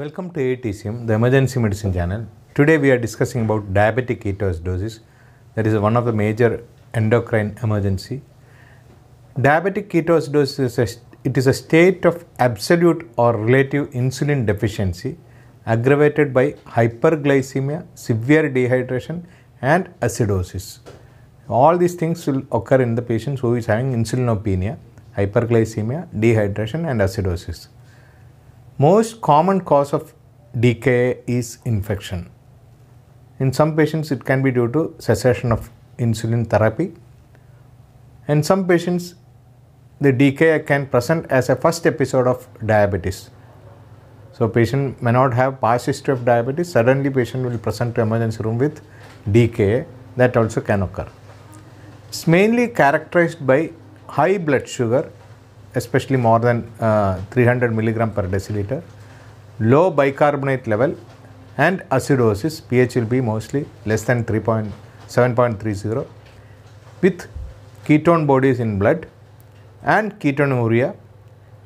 Welcome to ATCM, the emergency medicine channel. Today we are discussing about diabetic ketoacidosis. That is one of the major endocrine emergency. Diabetic ketoacidosis is a, it is a state of absolute or relative insulin deficiency aggravated by hyperglycemia, severe dehydration and acidosis. All these things will occur in the patient who is having insulinopenia, hyperglycemia, dehydration and acidosis. Most common cause of decay is infection. In some patients, it can be due to cessation of insulin therapy. In some patients, the decay can present as a first episode of diabetes. So patient may not have past history of diabetes. Suddenly patient will present to emergency room with decay. That also can occur. It's mainly characterized by high blood sugar especially more than uh, 300 milligram per deciliter, low bicarbonate level and acidosis, pH will be mostly less than 3.7.30 with ketone bodies in blood and ketonuria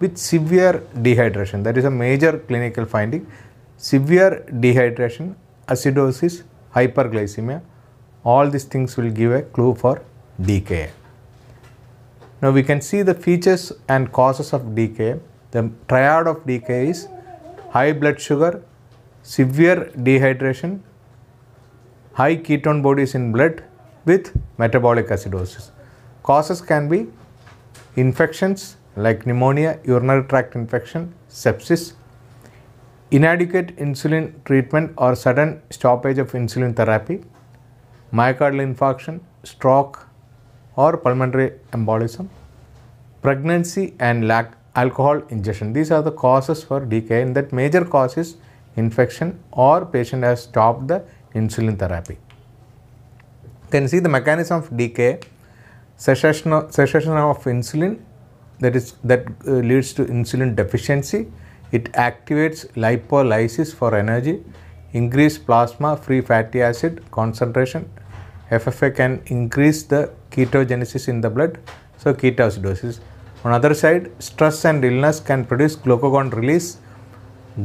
with severe dehydration. That is a major clinical finding. Severe dehydration, acidosis, hyperglycemia, all these things will give a clue for DKA. Now we can see the features and causes of decay. The triad of decay is high blood sugar, severe dehydration, high ketone bodies in blood with metabolic acidosis. Causes can be infections like pneumonia, urinary tract infection, sepsis, inadequate insulin treatment or sudden stoppage of insulin therapy, myocardial infarction, stroke, or pulmonary embolism, pregnancy and lack alcohol ingestion. These are the causes for decay and that major cause is infection or patient has stopped the insulin therapy. Then see the mechanism of decay, cessation of, cessation of insulin that is that uh, leads to insulin deficiency. It activates lipolysis for energy, increase plasma free fatty acid concentration. FFA can increase the ketogenesis in the blood, so ketoacidosis. On other side, stress and illness can produce glucagon release.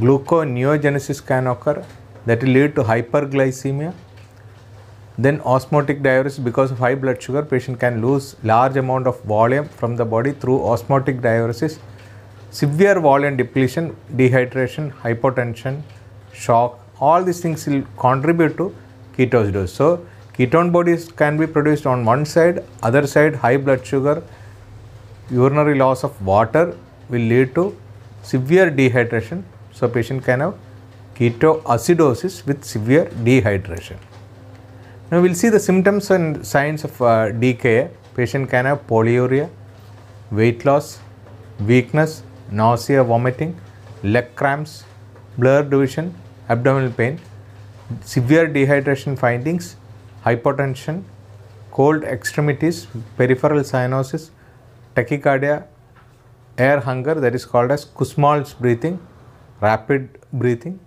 Gluconeogenesis can occur that will lead to hyperglycemia. Then osmotic diuresis because of high blood sugar, patient can lose large amount of volume from the body through osmotic diuresis. Severe volume depletion, dehydration, hypotension, shock, all these things will contribute to ketosis. So ketone bodies can be produced on one side, other side high blood sugar, urinary loss of water will lead to severe dehydration. So, patient can have ketoacidosis with severe dehydration. Now, we will see the symptoms and signs of uh, DKA. Patient can have polyuria, weight loss, weakness, nausea, vomiting, leg cramps, blurred vision, abdominal pain, severe dehydration findings, hypotension, cold extremities, peripheral cyanosis, tachycardia, air hunger that is called as Kussmaul's breathing, rapid breathing.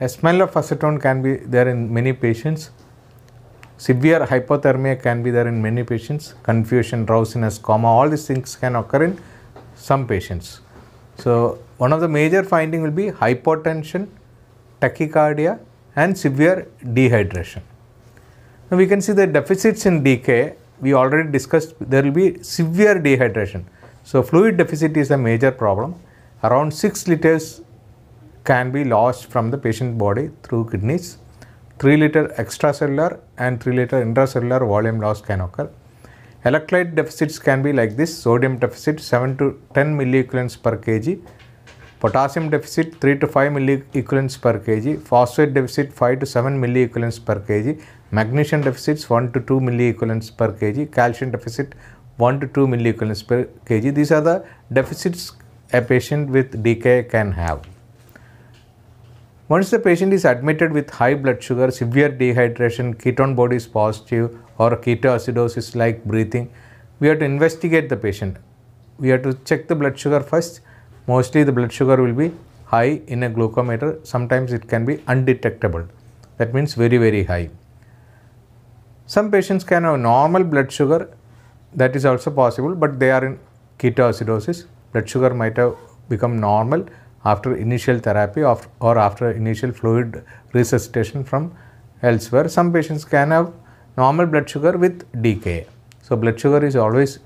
A smell of acetone can be there in many patients. Severe hypothermia can be there in many patients. Confusion, drowsiness, coma, all these things can occur in some patients. So, one of the major finding will be hypotension, tachycardia and severe dehydration. Now we can see the deficits in DK, we already discussed there will be severe dehydration. So fluid deficit is a major problem. Around 6 liters can be lost from the patient body through kidneys. 3 liter extracellular and 3 liter intracellular volume loss can occur. Electrolyte deficits can be like this sodium deficit 7 to 10 milliequivalents per kg Potassium deficit 3 to 5 milliequivalents per kg, phosphate deficit 5 to 7 milliequivalents per kg, magnesium deficits 1 to 2 milliequivalents per kg, calcium deficit 1 to 2 milliequivalents per kg. These are the deficits a patient with DK can have. Once the patient is admitted with high blood sugar, severe dehydration, ketone body is positive or ketoacidosis like breathing, we have to investigate the patient. We have to check the blood sugar first mostly the blood sugar will be high in a glucometer. Sometimes it can be undetectable. That means very, very high. Some patients can have normal blood sugar. That is also possible, but they are in ketoacidosis. Blood sugar might have become normal after initial therapy or after initial fluid resuscitation from elsewhere. Some patients can have normal blood sugar with decay. So, blood sugar is always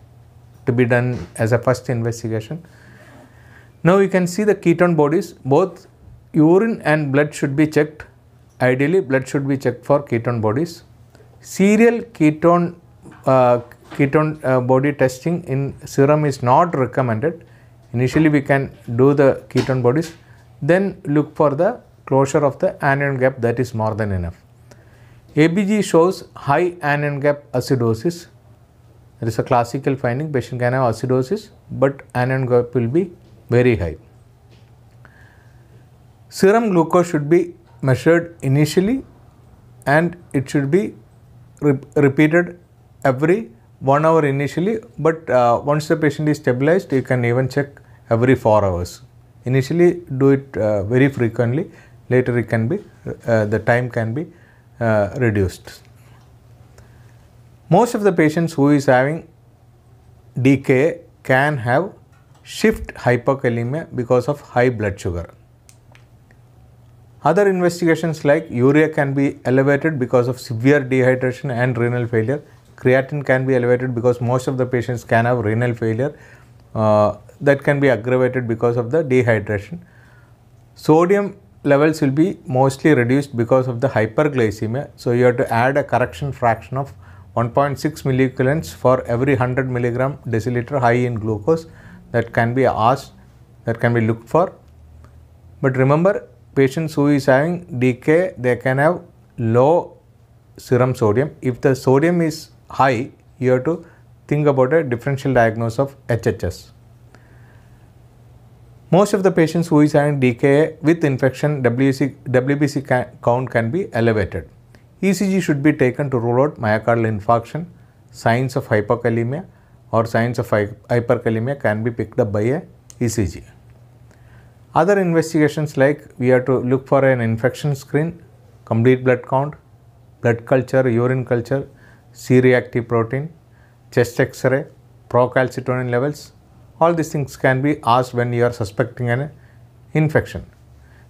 to be done as a first investigation. Now you can see the ketone bodies, both urine and blood should be checked. Ideally, blood should be checked for ketone bodies. Serial ketone, uh, ketone uh, body testing in serum is not recommended. Initially, we can do the ketone bodies. Then look for the closure of the anion gap that is more than enough. ABG shows high anion gap acidosis. There is a classical finding. Patient can have acidosis, but anion gap will be very high. Serum glucose should be measured initially and it should be re repeated every 1 hour initially but uh, once the patient is stabilized you can even check every 4 hours. Initially do it uh, very frequently later it can be uh, the time can be uh, reduced. Most of the patients who is having DK can have shift hyperkalemia because of high blood sugar. Other investigations like urea can be elevated because of severe dehydration and renal failure. Creatine can be elevated because most of the patients can have renal failure uh, that can be aggravated because of the dehydration. Sodium levels will be mostly reduced because of the hyperglycemia. So you have to add a correction fraction of 1.6 milliequivalents for every 100 milligram deciliter high in glucose that can be asked, that can be looked for. But remember, patients who is having DK, they can have low serum sodium. If the sodium is high, you have to think about a differential diagnosis of HHS. Most of the patients who is having DKA with infection, wbc WBC count can be elevated. ECG should be taken to rule out myocardial infarction, signs of hypokalemia, or signs of hyperkalemia can be picked up by a ECG. Other investigations like we have to look for an infection screen, complete blood count, blood culture, urine culture, C-reactive protein, chest X-ray, procalcitonin levels. All these things can be asked when you are suspecting an infection.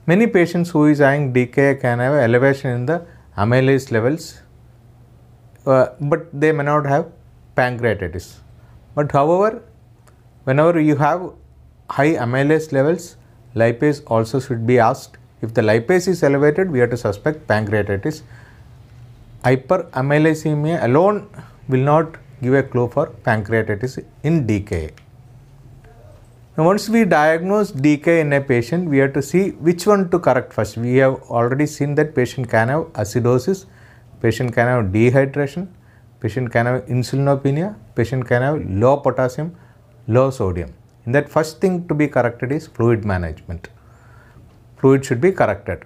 Many patients who is having DK can have elevation in the amylase levels, uh, but they may not have pancreatitis. But however, whenever you have high amylase levels, lipase also should be asked. If the lipase is elevated, we have to suspect pancreatitis. Hyperamylasemia alone will not give a clue for pancreatitis in DKA. Now, once we diagnose DKA in a patient, we have to see which one to correct first. We have already seen that patient can have acidosis, patient can have dehydration, patient can have insulinopenia, patient can have low potassium, low sodium. that first thing to be corrected is fluid management. Fluid should be corrected.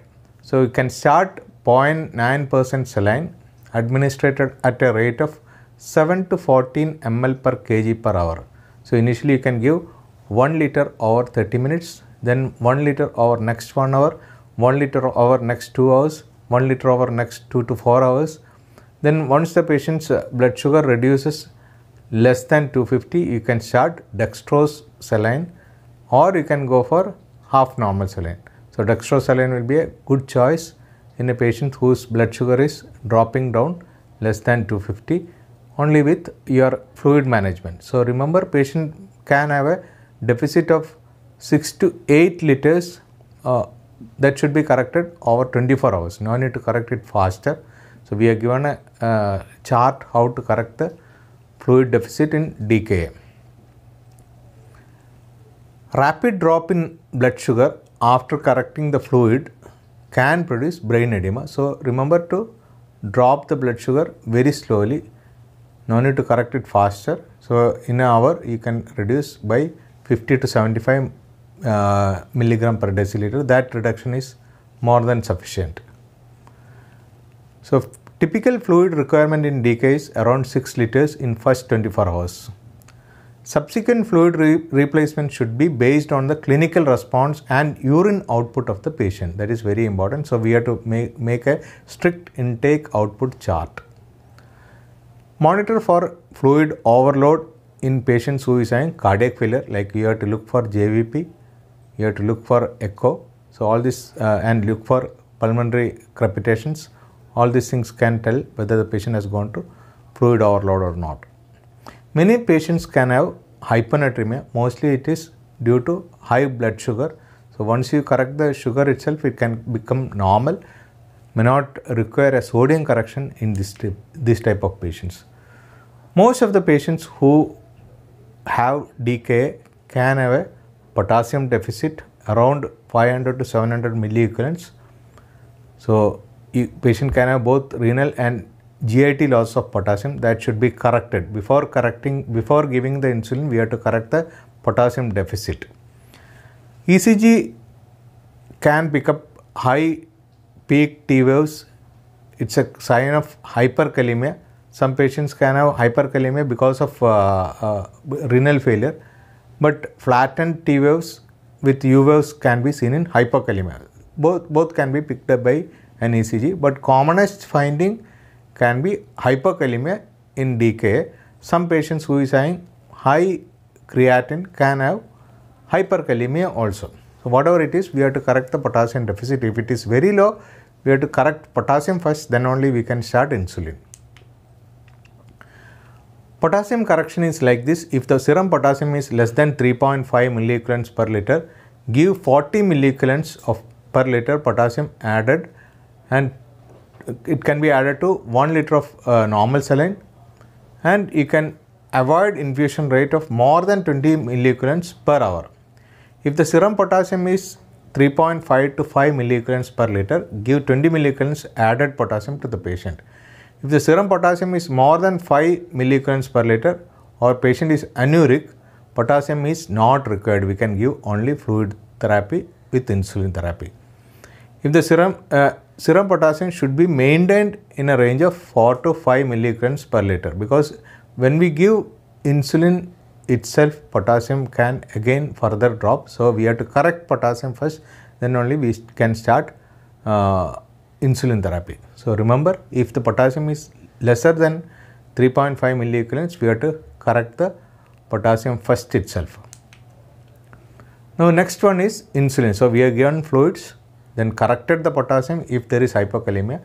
So you can start 0.9% saline administered at a rate of 7 to 14 ml per kg per hour. So initially you can give 1 liter over 30 minutes, then 1 liter over next 1 hour, 1 liter over next 2 hours, 1 liter over next 2 to 4 hours, then once the patient's uh, blood sugar reduces less than 250, you can start dextrose saline or you can go for half normal saline. So dextrose saline will be a good choice in a patient whose blood sugar is dropping down less than 250 only with your fluid management. So remember patient can have a deficit of 6 to 8 liters uh, that should be corrected over 24 hours. No need to correct it faster. So we are given a uh, chart how to correct the fluid deficit in DKA. Rapid drop in blood sugar after correcting the fluid can produce brain edema. So remember to drop the blood sugar very slowly. No need to correct it faster. So in an hour you can reduce by 50 to 75 uh, milligram per deciliter. That reduction is more than sufficient. So Typical fluid requirement in DK is around 6 liters in first 24 hours. Subsequent fluid re replacement should be based on the clinical response and urine output of the patient. That is very important. So, we have to make, make a strict intake output chart. Monitor for fluid overload in patients who is having cardiac failure like you have to look for JVP, you have to look for echo. So, all this uh, and look for pulmonary crepitations all these things can tell whether the patient has gone to fluid overload or not. Many patients can have hypernatremia, Mostly it is due to high blood sugar. So once you correct the sugar itself, it can become normal. May not require a sodium correction in this type, this type of patients. Most of the patients who have DKA can have a potassium deficit around 500 to 700 milliequivalents. So patient can have both renal and GIT loss of potassium that should be corrected. Before correcting, before giving the insulin, we have to correct the potassium deficit. ECG can pick up high peak T waves. It's a sign of hyperkalemia. Some patients can have hyperkalemia because of uh, uh, renal failure, but flattened T waves with U waves can be seen in hyperkalemia. Both both can be picked up by an ECG, but commonest finding can be hyperkalemia in DKA. Some patients who is having high creatine can have hyperkalemia also. So whatever it is, we have to correct the potassium deficit. If it is very low, we have to correct potassium first, then only we can start insulin. Potassium correction is like this. If the serum potassium is less than 3.5 milliequivalents per liter, give 40 milliequivalents of per liter potassium added and it can be added to 1 liter of uh, normal saline and you can avoid infusion rate of more than 20 milliequivalents per hour. If the serum potassium is 3.5 to 5 milliequivalents per liter, give 20 milliequivalents added potassium to the patient. If the serum potassium is more than 5 milliequivalents per liter or patient is anuric, potassium is not required. We can give only fluid therapy with insulin therapy. If the serum uh, serum potassium should be maintained in a range of 4 to 5 milligrams per liter because when we give insulin itself potassium can again further drop so we have to correct potassium first then only we can start uh, insulin therapy so remember if the potassium is lesser than 3.5 milliequivalents we have to correct the potassium first itself now next one is insulin so we are given fluids then corrected the potassium if there is hyperkalemia.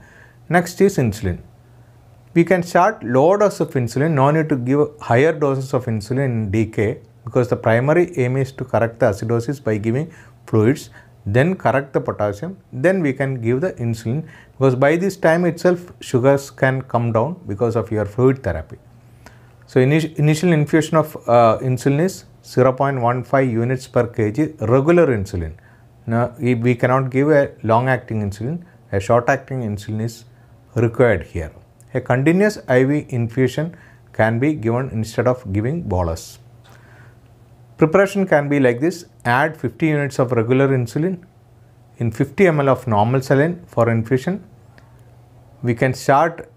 Next is insulin. We can start low dose of insulin, no need to give higher doses of insulin in DK because the primary aim is to correct the acidosis by giving fluids, then correct the potassium, then we can give the insulin because by this time itself sugars can come down because of your fluid therapy. So, initial infusion of uh, insulin is 0.15 units per kg regular insulin now, we cannot give a long acting insulin, a short acting insulin is required here. A continuous IV infusion can be given instead of giving bolus. Preparation can be like this add 50 units of regular insulin in 50 ml of normal saline for infusion. We can start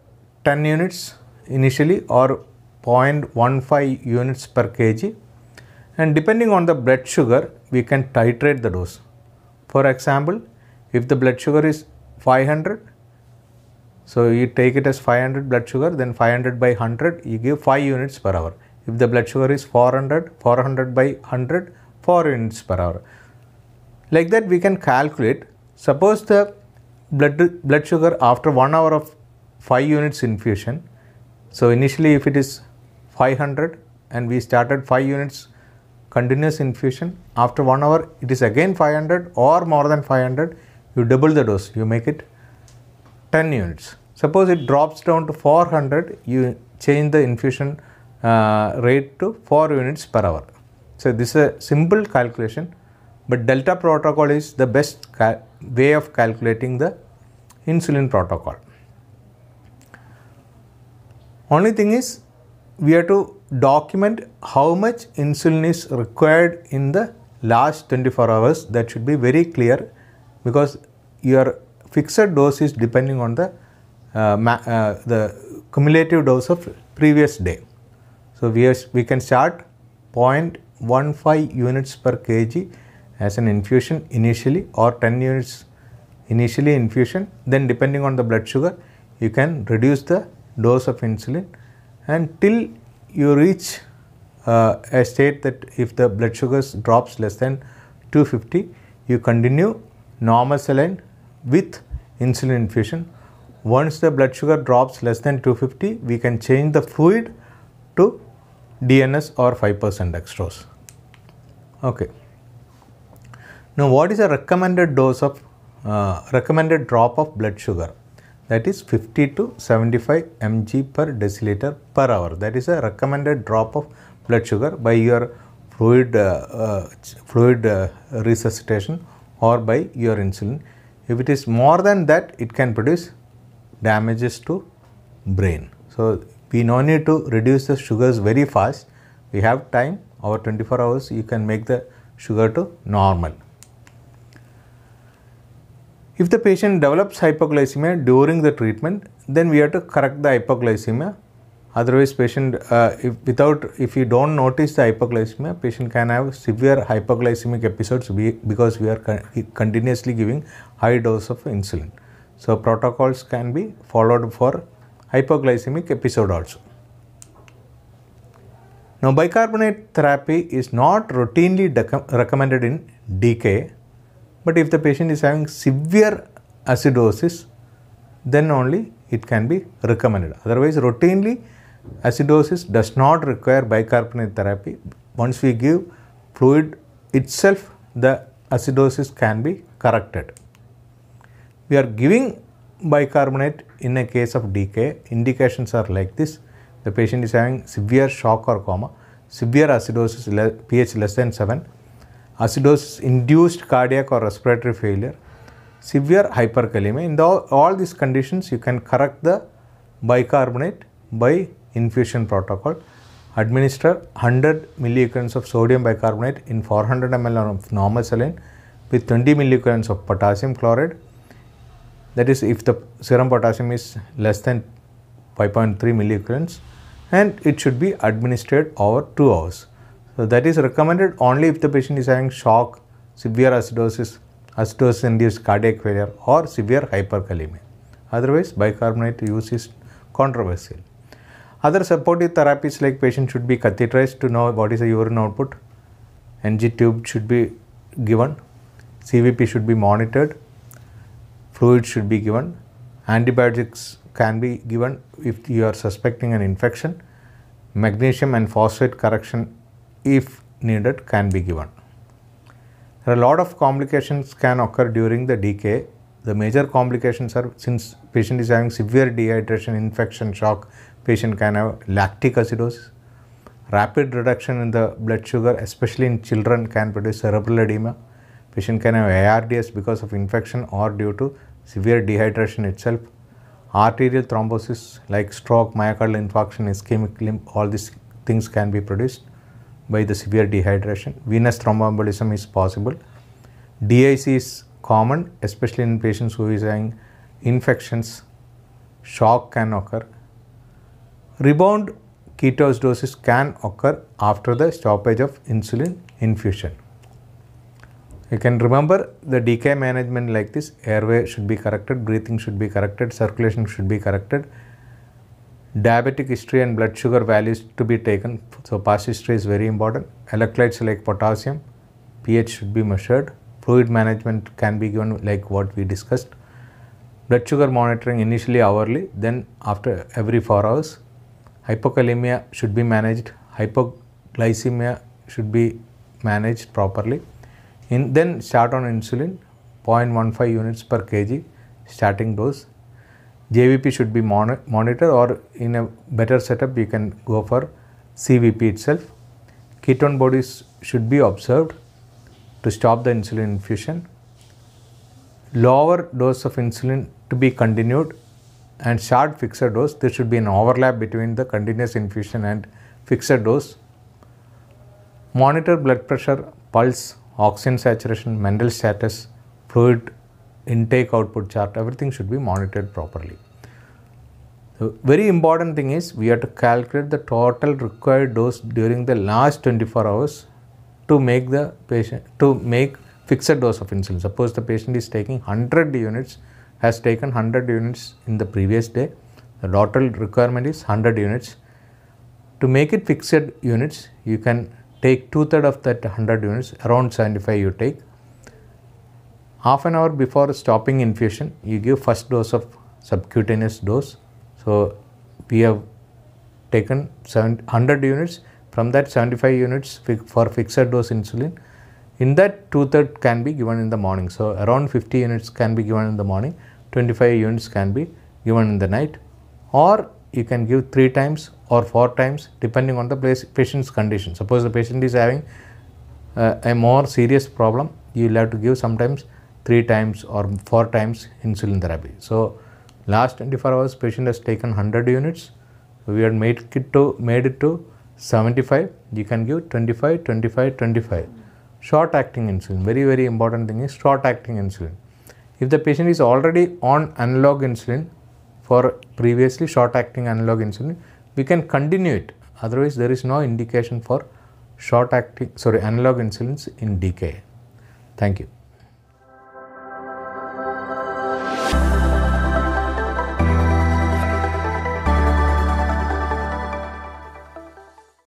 10 units initially or 0.15 units per kg and depending on the blood sugar we can titrate the dose. For example, if the blood sugar is 500, so you take it as 500 blood sugar, then 500 by 100, you give 5 units per hour. If the blood sugar is 400, 400 by 100, 4 units per hour. Like that we can calculate, suppose the blood, blood sugar after 1 hour of 5 units infusion, so initially if it is 500 and we started 5 units continuous infusion. After 1 hour, it is again 500 or more than 500. You double the dose, you make it 10 units. Suppose it drops down to 400, you change the infusion uh, rate to 4 units per hour. So, this is a simple calculation, but delta protocol is the best way of calculating the insulin protocol. Only thing is we have to document how much insulin is required in the last 24 hours that should be very clear because your fixed dose is depending on the uh, uh, the cumulative dose of previous day so we we can start 0.15 units per kg as an infusion initially or 10 units initially infusion then depending on the blood sugar you can reduce the dose of insulin and till you reach uh, a state that if the blood sugars drops less than 250, you continue normal saline with insulin infusion. Once the blood sugar drops less than 250, we can change the fluid to DNS or 5% dextrose. Okay. Now, what is a recommended dose of uh, recommended drop of blood sugar? that is 50 to 75 mg per deciliter per hour. That is a recommended drop of blood sugar by your fluid, uh, uh, fluid uh, resuscitation or by your insulin. If it is more than that, it can produce damages to brain. So, we no need to reduce the sugars very fast. We have time, over 24 hours, you can make the sugar to normal. If the patient develops hypoglycemia during the treatment, then we have to correct the hypoglycemia. Otherwise, patient uh, if without if you don't notice the hypoglycemia, patient can have severe hypoglycemic episodes because we are continuously giving high dose of insulin. So protocols can be followed for hypoglycemic episode also. Now bicarbonate therapy is not routinely recommended in DK but if the patient is having severe acidosis, then only it can be recommended. Otherwise, routinely acidosis does not require bicarbonate therapy. Once we give fluid itself, the acidosis can be corrected. We are giving bicarbonate in a case of decay. Indications are like this. The patient is having severe shock or coma, severe acidosis, pH less than 7, acidosis induced cardiac or respiratory failure, severe hyperkalemia. In the, all these conditions, you can correct the bicarbonate by infusion protocol. Administer 100 milligrams of sodium bicarbonate in 400 ml of normal saline with 20 milligrams of potassium chloride. That is, if the serum potassium is less than 5.3 milligrams, and it should be administered over 2 hours. So that is recommended only if the patient is having shock, severe acidosis, acidosis induced cardiac failure or severe hyperkalemia. Otherwise bicarbonate use is controversial. Other supportive therapies like patient should be catheterized to know what is the urine output, NG tube should be given, CVP should be monitored, fluid should be given, antibiotics can be given if you are suspecting an infection, magnesium and phosphate correction if needed can be given. There are a lot of complications can occur during the decay. The major complications are since patient is having severe dehydration, infection, shock, patient can have lactic acidosis. Rapid reduction in the blood sugar, especially in children, can produce cerebral edema. Patient can have ARDS because of infection or due to severe dehydration itself. Arterial thrombosis like stroke, myocardial infarction, ischemic limb, all these things can be produced by the severe dehydration. Venous thromboembolism is possible. DIC is common, especially in patients who is having infections. Shock can occur. Rebound ketosis can occur after the stoppage of insulin infusion. You can remember the decay management like this, airway should be corrected, breathing should be corrected, circulation should be corrected, diabetic history and blood sugar values to be taken. So past history is very important. Electrolytes like potassium, pH should be measured. Fluid management can be given like what we discussed. Blood sugar monitoring initially hourly, then after every 4 hours. Hypokalemia should be managed. Hypoglycemia should be managed properly. In, then start on insulin 0.15 units per kg starting dose JVP should be mon monitored or in a better setup you can go for CVP itself. Ketone bodies should be observed to stop the insulin infusion. Lower dose of insulin to be continued and short fixed dose there should be an overlap between the continuous infusion and fixed dose. Monitor blood pressure, pulse, oxygen saturation, mental status, fluid intake output chart, everything should be monitored properly. The very important thing is we have to calculate the total required dose during the last 24 hours to make the patient to make fixed dose of insulin. Suppose the patient is taking 100 units, has taken 100 units in the previous day, the total requirement is 100 units. To make it fixed units, you can take two third of that 100 units, around 75 you take, half an hour before stopping infusion you give first dose of subcutaneous dose so we have taken 100 units from that 75 units for fixed dose insulin in that two-third can be given in the morning so around 50 units can be given in the morning 25 units can be given in the night or you can give three times or four times depending on the patient's condition suppose the patient is having uh, a more serious problem you will have to give sometimes three times or four times insulin therapy. So last 24 hours patient has taken 100 units. We had made it to made it to 75. You can give 25, 25, 25. Short acting insulin. Very very important thing is short acting insulin. If the patient is already on analog insulin for previously short acting analog insulin, we can continue it. Otherwise, there is no indication for short acting sorry analog insulins in DK. Thank you.